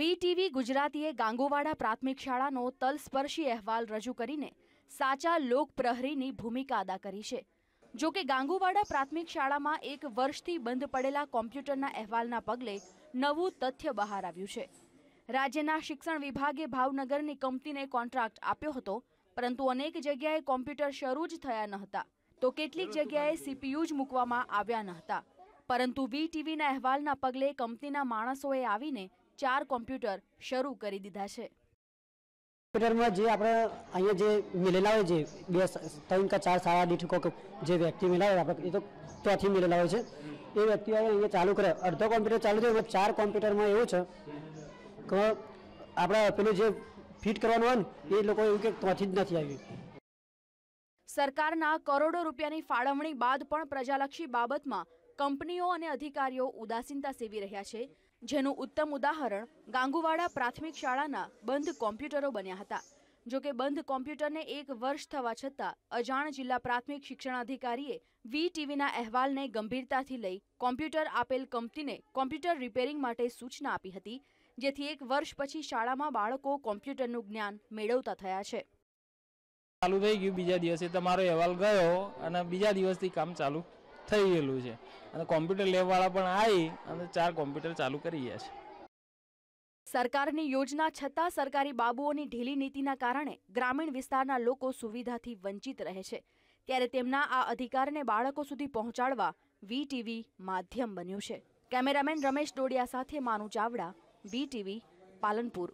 VTV ગુજરાતીએ ગાંગુવાડા પ્રાથમિક શાળાનો તલસ્પર્શી અહેવાલ રજૂ કરીને સાચા લોકપ્રહરીની ભૂમિકા અદા કરી છે જો કે ગાંગુવાડા પ્રાથમિક શાળામાં એક વર્ષથી બંધ પડેલા કોમ્પ્યુટરના અહેવાલના પગલે નવું તથ્ય બહાર આવ્યું છે રાજ્યના શિક્ષણ વિભાગે ભાવનગરની કંપનીને કોન્ટ્રાક્ટ આપ્યો હતો પરંતુ અનેક જગ્યાએ કોમ્પ્યુટર શરૂ જ થયા ન હતા તો કેટલીક જગ્યાએ સીપીયુ જ મૂકવામાં આવ્યા ન હતા પરંતુ વીટીવીના અહેવાલના પગલે કંપનીના માણસોએ આવીને ચાર કોમ્પ્યુટર શરૂ કરી દીધા છે કોમ્પ્યુટરમાં જે આપણે અહીંયા જે મિલેલા હોય જે બે ત્રણ કે ચાર સાડા દીઠ કોક જે વ્યક્તિ મિલાવે આપણે એ તો ત્યાંથી મિલેલા હોય છે એ વ્યક્તિ અહીંયા ચાલુ કરે અડધો કોમ્પ્યુટર ચાલુ થયો ચાર કોમ્પ્યુટરમાં એવું છે કે આપણે પેલું જે ફિટ કરવાનું હોય ને એ લોકો એવું કે ત્યાંથી જ નથી આવ્યું સરકારના કરોડો રૂપિયાની ફાળવણી બાદ પણ પ્રજાલક્ષી બાબતમાં કંપનીઓ અને અધિકારીઓ ઉદાસીનતા સેવી રહ્યા છે જેનું ઉત્તમ ઉદાહરણ ગાંગુવાડા પ્રાથમિક શાળાના બંધ કોમ્પ્યુટરો બન્યા હતા જો કે બંધ કોમ્પ્યુટરને એક વર્ષ થવા છતાં અજાણ જિલ્લા પ્રાથમિક શિક્ષણાધિકારીએ વી ટીવીના અહેવાલને ગંભીરતાથી લઈ કોમ્પ્યુટર આપેલ કંપનીને કોમ્પ્યુટર રિપેરિંગ માટે સૂચના આપી હતી જેથી એક વર્ષ પછી શાળામાં બાળકો કોમ્પ્યુટરનું જ્ઞાન મેળવતા થયા છે ચાલુ થઈ ગયું બીજા દિવસે તમારો અહેવાલ ગયો અને બીજા દિવસથી કામ ચાલુ થઈ ગયેલું છે અને કોમ્પ્યુટર લેબવાળા પણ આવી અને ચાર કોમ્પ્યુટર ચાલુ કરી ગયા છે સરકારની યોજના છતાં સરકારી બાબુઓની ઢીલી નીતિના કારણે ગ્રામીણ વિસ્તારના લોકો સુવિધાથી વંચિત રહે છે ત્યારે તેમના આ અધિકારને બાળકો સુધી પહોંચાડવા વીટીવી માધ્યમ બન્યું છે કેમેરામેન રમેશ ડોડિયા સાથે માનુ ચાવડા વીટીવી પાલનપુર